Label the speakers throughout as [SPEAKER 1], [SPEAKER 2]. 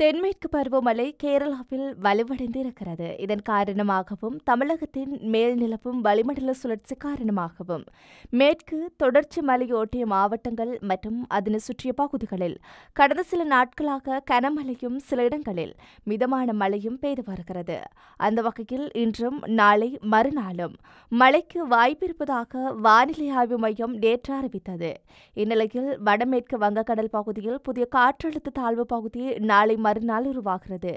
[SPEAKER 1] தென்மேற்கு பருவமழை கேரளாவில் வலுவடைந்திருக்கிறது இதன் காரணமாகவும் தமிழகத்தின் மேல் வளிமண்டல சுழற்சி காரணமாகவும் மேற்கு தொடர்ச்சி மலையொட்டிய மாவட்டங்கள் மற்றும் அதனை சுற்றிய பகுதிகளில் கடந்த சில நாட்களாக கனமழையும் சில இடங்களில் மிதமான மழையும் பெய்து வருகிறது அந்த வகையில் இன்றும் நாளை மறுநாளும் மழைக்கு வாய்ப்பிருப்பதாக வானிலை ஆய்வு மையம் நேற்று அறிவித்தது இந்நிலையில் வடமேற்கு வங்கக்கடல் பகுதியில் புதிய காற்றழுத்த தாழ்வு பகுதி நாளை மறுநாள் உருவாகிறது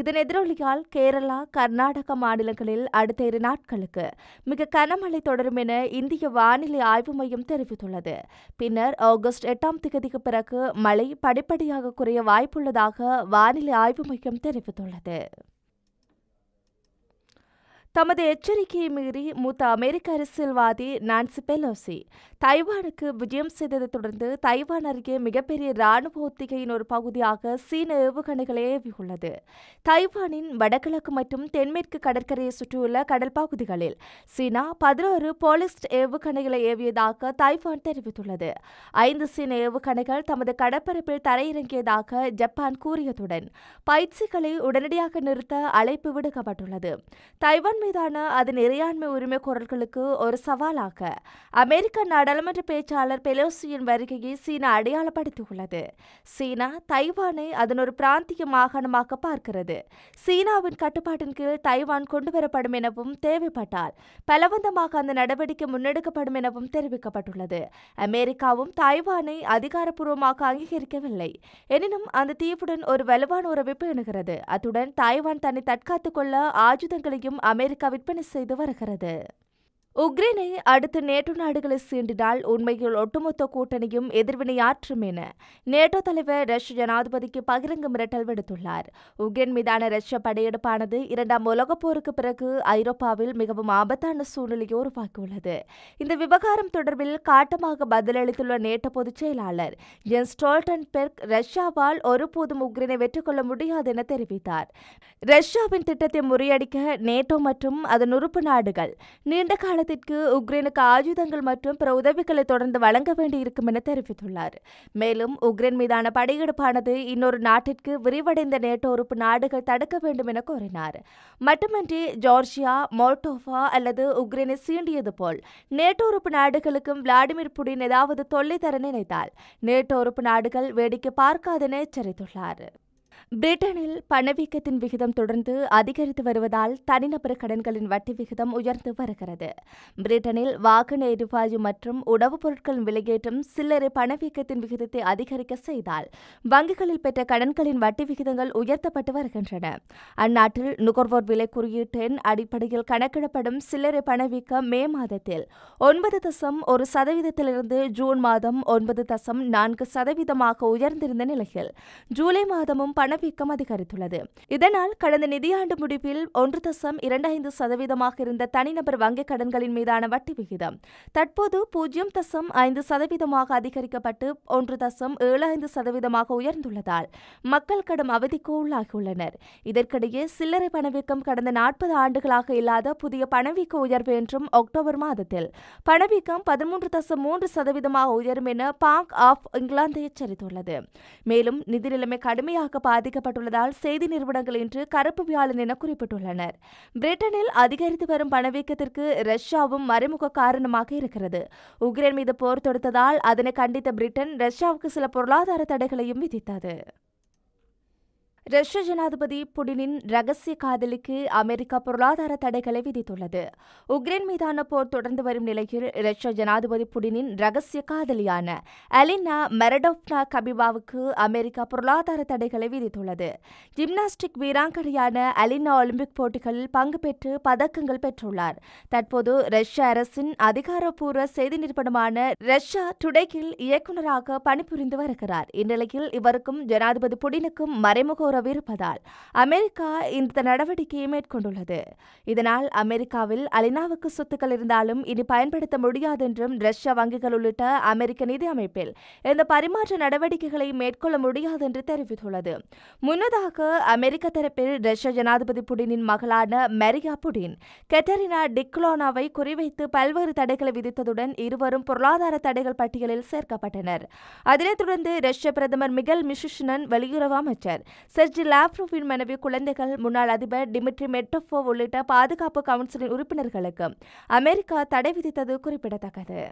[SPEAKER 1] இதன் எதிரொலியால் கேரளா கர்நாடக மாநிலங்களில் அடுத்த இரு நாட்களுக்கு மிக கனமழை தொடரும் என இந்திய வானிலை ஆய்வு மையம் தெரிவித்துள்ளது பின்னர் ஆகஸ்ட் எட்டாம் திகதிக்கு பிறகு மழை படிப்படியாக குறைய வாய்ப்புள்ளதாக வானிலை ஆய்வு மையம் தெரிவித்துள்ளது தமது எச்சரிக்கையை மீறி மூத்த அமெரிக்க அரசியல்வாதி நான்சி பெலோசி தைவானுக்கு விஜயம் செய்ததை தொடர்ந்து தைவான் அருகே மிகப்பெரிய ராணுவ ஒத்திகையின் ஒரு பகுதியாக சீன ஏவுகணைகளை ஏவியுள்ளது தைவானின் வடகிழக்கு மற்றும் தென்மேற்கு கடற்கரையை சுற்றியுள்ள கடல் பகுதிகளில் சீனா பதினோரு போலிஸ்ட் ஏவுகணைகளை ஏவியதாக தைவான் தெரிவித்துள்ளது ஐந்து சீன ஏவுகணைகள் தமது கடற்பரப்பில் தரையிறங்கியதாக ஜப்பான் கூறியதுடன் பயிற்சிகளை உடனடியாக நிறுத்த அழைப்பு விடுக்கப்பட்டுள்ளது தைவான் மீதான அது இறையாண்மை உரிமை குரல்களுக்கு ஒரு சவாலாக அமெரிக்க நாடாளுமன்ற பேச்சாளர் பெலோசியின் வருகையை சீனா அடையாளப்படுத்தியுள்ளது சீனா தைவானை அதன் ஒரு பிராந்திய மாகாணமாக பார்க்கிறது சீனாவின் கட்டுப்பாட்டின் கீழ் தைவான் கொண்டுவரப்படும் எனவும் தேவைப்பட்டால் பலவந்தமாக அந்த நடவடிக்கை முன்னெடுக்கப்படும் எனவும் தெரிவிக்கப்பட்டுள்ளது அமெரிக்காவும் தைவானை அதிகாரப்பூர்வமாக அங்கீகரிக்கவில்லை எனினும் அந்த தீவுடன் ஒரு வலுவான உறவை பேணுகிறது அத்துடன் தாய்வான் தன்னை தற்காத்துக் கொள்ள ஆயுதங்களையும் அமெரிக்க அமெரிக்கா விற்பனை செய்து வருகிறது உக்ரைனை அடுத்து நேட்டோ நாடுகளை சீண்டினால் உண்மையில் ஒட்டுமொத்த கூட்டணியும் எதிர்வினையாற்றும் என நேட்டோ தலைவர் ரஷ்ய ஜனாதிபதிக்கு பகிரங்க மிரட்டல் விடுத்துள்ளார் உக்ரைன் மீதான ரஷ்ய படையெடுப்பானது இரண்டாம் உலகப் போருக்கு பிறகு ஐரோப்பாவில் மிகவும் ஆபத்தான சூழ்நிலையை உருவாக்கியுள்ளது இந்த விவகாரம் தொடர்பில் காட்டமாக பதிலளித்துள்ள நேட்டோ பொதுச் செயலாளர் ஜென் ஸ்டோல்டன் பெர்க் ரஷ்யாவால் ஒருபோதும் உக்ரைனை வெற்றி கொள்ள முடியாது என தெரிவித்தார் ரஷ்யாவின் திட்டத்தை முறியடிக்க நேட்டோ மற்றும் அதன் உறுப்பு நாடுகள் நீண்டகால காலத்திற்கு உக்ரைனுக்கு ஆயுதங்கள் மற்றும் பிற உதவிகளை தொடர்ந்து வழங்க வேண்டியிருக்கும் என தெரிவித்துள்ளார் மேலும் உக்ரைன் மீதான படையெடுப்பானது இன்னொரு நாட்டிற்கு விரிவடைந்த நேட்டோ உறுப்பு நாடுகள் தடுக்க வேண்டும் என கூறினார் மட்டுமின்றி ஜார்ஜியா மோல்டோஃபா அல்லது உக்ரைனை சீண்டியது போல் நேட்டோ உறுப்பு நாடுகளுக்கும் விளாடிமிர் புடின் ஏதாவது தொல்லை தர நினைத்தால் நேட்டோ உறுப்பு நாடுகள் வேடிக்கை பார்க்காதென எச்சரித்துள்ளார் பிரிட்டனில் பணவீக்கத்தின் விகிதம் தொடர்ந்து அதிகரித்து வருவதால் தனிநபர் கடன்களின் வட்டி விகிதம் உயர்ந்து வருகிறது பிரிட்டனில் வாகன எரிவாயு மற்றும் உணவுப் பொருட்களின் விலையேற்றம் சில்லறை பணவீக்கத்தின் விகிதத்தை அதிகரிக்க செய்தால் வங்கிகளில் பெற்ற கடன்களின் வட்டி விகிதங்கள் உயர்த்தப்பட்டு வருகின்றன அந்நாட்டில் நுகர்வோர் விலை குறியீட்டின் அடிப்படையில் கணக்கிடப்படும் சில்லறை பணவீக்கம் மே மாதத்தில் ஒன்பது தசம் ஒரு சதவீதத்திலிருந்து ஜூன் மாதம் ஒன்பது தசம் நான்கு சதவீதமாக உயர்ந்திருந்த நிலையில் ஜூலை மாதமும் பண பணவீக்கம் அதிகரித்துள்ளது இதனால் கடந்த நிதியாண்டு முடிவில் ஒன்று தசம் இரண்டு சதவீதமாக இருந்த தனிநபர் வங்கிக் கடன்களின் மீதான வட்டி விகிதம் தற்போது பூஜ்ஜியம் தசம் ஐந்து சதவீதமாக அதிகரிக்கப்பட்டு ஒன்று தசம் ஏழு ஐந்து சதவீதமாக உயர்ந்துள்ளதால் மக்கள் கடும் அவதிக்கு உள்ளாகியுள்ளனர் இதற்கிடையே சில்லறை பணவீக்கம் கடந்த நாற்பது ஆண்டுகளாக இல்லாத புதிய பணவீக்க உயர்வு என்றும் அக்டோபர் மாதத்தில் பணவீக்கம் பதிமூன்று தசம் மூன்று சதவீதமாக உயரும் என பாங்க் ஆஃப் இங்கிலாந்து எச்சரித்துள்ளது மேலும் நிதி நிலைமை கடுமையாக பாதி பாதிக்கப்பட்டுள்ளதால் செய்தி நிறுவனங்கள் இன்று கருப்பு வியாழன் என குறிப்பிட்டுள்ளனர் பிரிட்டனில் அதிகரித்து வரும் பணவீக்கத்திற்கு ரஷ்யாவும் மறைமுக காரணமாக இருக்கிறது உக்ரைன் மீது போர் தொடுத்ததால் அதனை கண்டித்த பிரிட்டன் ரஷ்யாவுக்கு சில பொருளாதார தடைகளையும் விதித்தது ரஷ்ய ஜனாதிபதி புடினின் ரகசிய காதலிக்கு அமெரிக்கா பொருளாதார தடைகளை விதித்துள்ளது உக்ரைன் மீதான போர் தொடர்ந்து வரும் நிலையில் ரஷ்ய ஜனாதிபதி புடினின் ரகசிய காதலியான அலினா மெரடோப்னா கபிபாவுக்கு அமெரிக்கா பொருளாதார தடைகளை விதித்துள்ளது ஜிம்னாஸ்டிக் வீராங்கனையான அலினா ஒலிம்பிக் போட்டிகளில் பங்கு பெற்று பதக்கங்கள் பெற்றுள்ளார் தற்போது ரஷ்ய அரசின் அதிகாரப்பூர்வ செய்தி நிறுவனமான ரஷ்யா டுடேக்கில் இயக்குநராக பணிபுரிந்து வருகிறார் இந்நிலையில் இவருக்கும் ஜனாதிபதி புடினுக்கும் மறைமுக உறவிருப்பதால் அமெரிக்கா இந்த நடவடிக்கையை மேற்கொண்டுள்ளது இதனால் அமெரிக்காவில் அலினாவுக்கு சொத்துக்கள் இருந்தாலும் இனி பயன்படுத்த முடியாது என்றும் ரஷ்ய வங்கிகள் உள்ளிட்ட அமெரிக்க நிதி அமைப்பில் இந்த பரிமாற்ற நடவடிக்கைகளை மேற்கொள்ள முடியாது என்று தெரிவித்துள்ளது முன்னதாக அமெரிக்க தரப்பில் ரஷ்ய ஜனாதிபதி புடினின் மகளான மெரியா புடின் கெட்டரினா டிக்லோனாவை குறிவைத்து பல்வேறு தடைகளை விதித்ததுடன் இருவரும் பொருளாதார தடைகள் பட்டியலில் சேர்க்கப்பட்டனர் அதனைத் தொடர்ந்து ரஷ்ய பிரதமர் மிகல் மிஷிஷனன் வெளியுறவு அமைச்சர் செர்ஜி லாப்ரோவின் மனைவி குழந்தைகள் முன்னாள் அதிபர் டிமிட்ரி மெட்டோஃபோ உள்ளிட்ட பாதுகாப்பு கவுன்சிலின் உறுப்பினர்களுக்கு அமெரிக்கா தடை விதித்தது குறிப்பிடத்தக்கது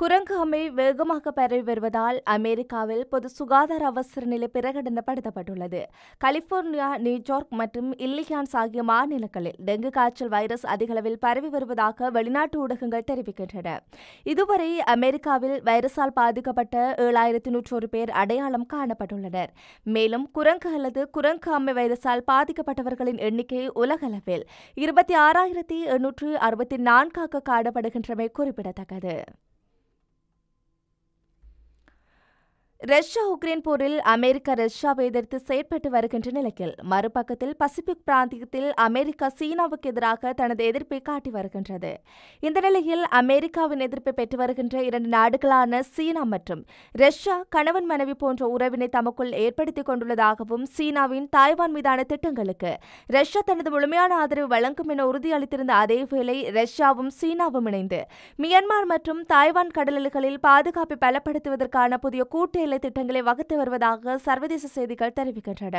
[SPEAKER 1] குரங்கு அமை வேகமாக பரவி வருவதால் அமெரிக்காவில் பொது சுகாதார அவசர நிலை பிரகடனப்படுத்தப்பட்டுள்ளது கலிபோர்னியா நியூயார்க் மற்றும் இல்லியான்ஸ் ஆகிய மாநிலங்களில் டெங்கு காய்ச்சல் வைரஸ் அதிகளவில் பரவி வருவதாக வெளிநாட்டு ஊடகங்கள் தெரிவிக்கின்றன இதுவரை அமெரிக்காவில் வைரஸால் பாதிக்கப்பட்ட ஏழாயிரத்தி நூற்றோரு பேர் அடையாளம் காணப்பட்டுள்ளனர் மேலும் குரங்கு அல்லது குரங்கு அம்மை வைரஸால் பாதிக்கப்பட்டவர்களின் எண்ணிக்கை உலகளவில் இருபத்தி ஆறாயிரத்தி எண்ணூற்று அறுபத்தி நான்காக காணப்படுகின்றமை குறிப்பிடத்தக்கது ரஷ்யா உக்ரைன் போரில் அமெரிக்கா ரஷ்யாவை எதிர்த்து செயற்பட்டு வருகின்ற நிலையில் மறுபக்கத்தில் பசிபிக் பிராந்தியத்தில் அமெரிக்கா சீனாவுக்கு எதிராக தனது எதிர்ப்பை காட்டி வருகின்றது இந்த நிலையில் அமெரிக்காவின் எதிர்ப்பை பெற்று வருகின்ற இரண்டு நாடுகளான சீனா மற்றும் ரஷ்யா கணவன் மனைவி போன்ற உறவினை தமக்குள் ஏற்படுத்திக் கொண்டுள்ளதாகவும் சீனாவின் தாய்வான் மீதான திட்டங்களுக்கு ரஷ்யா தனது முழுமையான ஆதரவு வழங்கும் என உறுதியளித்திருந்த அதேவேளை ரஷ்யாவும் சீனாவும் இணைந்து மியான்மர் மற்றும் தாய்வான் கடலில்களில் பாதுகாப்பை பலப்படுத்துவதற்கான புதிய கூட்டணி நடுநிலை திட்டங்களை வகுத்து வருவதாக சர்வதேச செய்திகள் தெரிவிக்கின்றன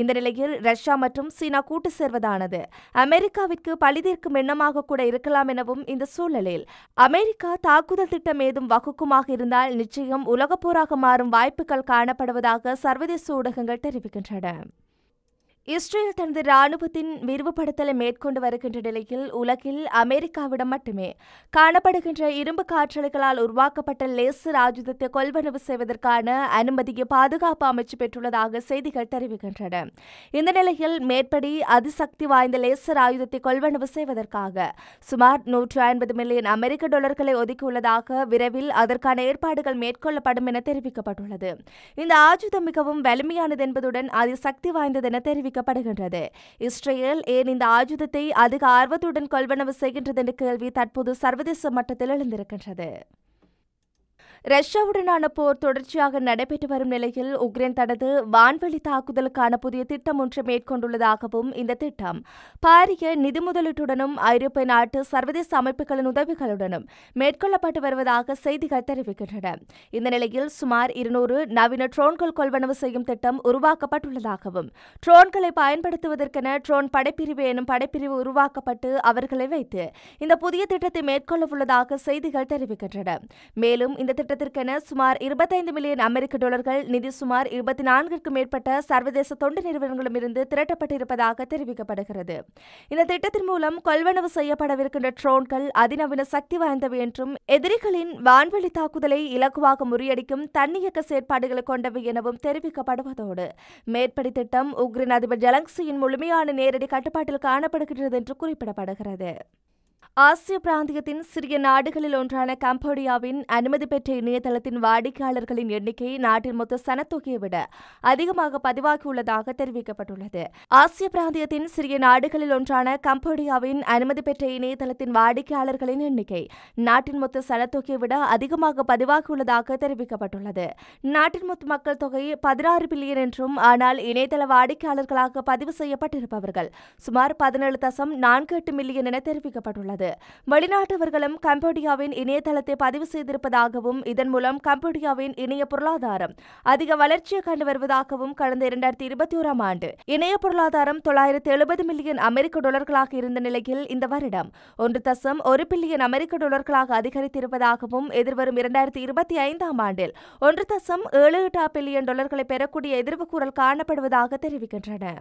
[SPEAKER 1] இந்த நிலையில் ரஷ்யா மற்றும் சீனா கூட்டு சேர்வதானது அமெரிக்காவிற்கு பழிதீர்க்கும் எண்ணமாக கூட இருக்கலாம் எனவும் இந்த சூழலில் அமெரிக்கா தாக்குதல் திட்டம் ஏதும் வகுக்குமாக இருந்தால் நிச்சயம் உலகப்போராக மாறும் வாய்ப்புகள் காணப்படுவதாக சர்வதேச ஊடகங்கள் தெரிவிக்கின்றன இஸ்ரேல் தனது ராணுவத்தின் விரிவுபடுத்தலை மேற்கொண்டு வருகின்ற நிலையில் உலகில் அமெரிக்காவிடம் மட்டுமே காணப்படுகின்ற இரும்பு காற்றலைகளால் உருவாக்கப்பட்ட லேசர் ஆயுதத்தை கொள்வனவு செய்வதற்கான அனுமதியை பாதுகாப்பு அமைச்சு பெற்றுள்ளதாக செய்திகள் தெரிவிக்கின்றன இந்த நிலையில் மேற்படி அதிசக்தி வாய்ந்த லேசர் ஆயுதத்தை கொள்வனவு செய்வதற்காக சுமார் நூற்று ஐம்பது மில்லியன் அமெரிக்க டாலர்களை ஒதுக்கியுள்ளதாக விரைவில் அதற்கான ஏற்பாடுகள் மேற்கொள்ளப்படும் என தெரிவிக்கப்பட்டுள்ளது இந்த ஆயுதம் மிகவும் வலிமையானது என்பதுடன் அது சக்தி வாய்ந்தது என தெரிவிக்க தெரிவிக்கப்படுகின்றது இஸ்ரேல் ஏன் இந்த ஆயுதத்தை அதிக ஆர்வத்துடன் கொள்வனவு செய்கின்றது என்ற கேள்வி தற்போது சர்வதேச மட்டத்தில் எழுந்திருக்கின்றது ரஷ்யாவுடனான போர் தொடர்ச்சியாக நடைபெற்று வரும் நிலையில் உக்ரைன் தனது வான்வெளி தாக்குதலுக்கான புதிய திட்டம் ஒன்று மேற்கொண்டுள்ளதாகவும் இந்த திட்டம் பாரிய நிதி முதலீட்டுடனும் ஐரோப்பிய நாட்டு சர்வதேச அமைப்புகளின் உதவிகளுடனும் மேற்கொள்ளப்பட்டு வருவதாக செய்திகள் தெரிவிக்கின்றன இந்த நிலையில் சுமார் இருநூறு நவீன ட்ரோன்கள் கொள்வனவு செய்யும் திட்டம் உருவாக்கப்பட்டுள்ளதாகவும் ட்ரோன்களை பயன்படுத்துவதற்கென ட்ரோன் படைப்பிரிவு எனும் படைப்பிரிவு உருவாக்கப்பட்டு அவர்களை வைத்து இந்த புதிய திட்டத்தை மேற்கொள்ள உள்ளதாக செய்திகள் தெரிவிக்கின்றன மேலும் இந்த திட்டம் திட்டத்திற்கென சுமார் இருபத்தைந்து மில்லியன் அமெரிக்க டாலர்கள் நிதி சுமார் இருபத்தி நான்கிற்கும் மேற்பட்ட சர்வதேச தொண்டு நிறுவனங்களும் இருந்து திரட்டப்பட்டிருப்பதாக தெரிவிக்கப்படுகிறது இந்த திட்டத்தின் மூலம் கொள்வனவு செய்யப்படவிருக்கின்ற ட்ரோன்கள் அதிநவீன சக்தி வாய்ந்தவை என்றும் எதிரிகளின் வான்வெளி தாக்குதலை இலக்குவாக முறியடிக்கும் தன்னியக்க செயற்பாடுகளை கொண்டவை எனவும் தெரிவிக்கப்படுவதோடு மேற்படி திட்டம் உக்ரைன் அதிபர் ஜலங்ஸியின் முழுமையான நேரடி கட்டுப்பாட்டில் காணப்படுகின்றது என்று குறிப்பிடப்படுகிறது ஆசிய பிராந்தியத்தின் சிறிய நாடுகளில் ஒன்றான கம்போடியாவின் அனுமதி பெற்ற இணையதளத்தின் வாடிக்கையாளர்களின் எண்ணிக்கை நாட்டின் மொத்த சனத்தொகையை விட அதிகமாக பதிவாகியுள்ளதாக தெரிவிக்கப்பட்டுள்ளது ஆசிய பிராந்தியத்தின் சிறிய நாடுகளில் ஒன்றான கம்போடியாவின் அனுமதி பெற்ற இணையதளத்தின் வாடிக்கையாளர்களின் எண்ணிக்கை நாட்டின் மொத்த சனத்தொகையை விட அதிகமாக பதிவாகியுள்ளதாக தெரிவிக்கப்பட்டுள்ளது நாட்டின் மொத்த மக்கள் தொகை பதினாறு பில்லியன் என்றும் ஆனால் இணையதள வாடிக்கையாளர்களாக பதிவு செய்யப்பட்டிருப்பவர்கள் சுமார் பதினேழு தசம் நான்கு எட்டு மில்லியன் என தெரிவிக்கப்பட்டுள்ளது உள்ளது வெளிநாட்டவர்களும் கம்போடியாவின் இணையதளத்தை பதிவு செய்திருப்பதாகவும் இதன் மூலம் கம்போடியாவின் இணைய பொருளாதாரம் அதிக வளர்ச்சியை கண்டு வருவதாகவும் கடந்த இரண்டாயிரத்தி இருபத்தி ஓராம் ஆண்டு இணைய பொருளாதாரம் தொள்ளாயிரத்தி எழுபது மில்லியன் அமெரிக்க டாலர்களாக இருந்த நிலையில் இந்த வருடம் ஒன்று தசம் ஒரு பில்லியன் அமெரிக்க டாலர்களாக அதிகரித்திருப்பதாகவும் எதிர்வரும் இரண்டாயிரத்தி இருபத்தி ஐந்தாம் ஆண்டில் ஒன்று தசம் ஏழு எட்டு பில்லியன் டாலர்களை பெறக்கூடிய எதிர்வு கூறல் காணப்படுவதாக தெரிவிக்கின்றன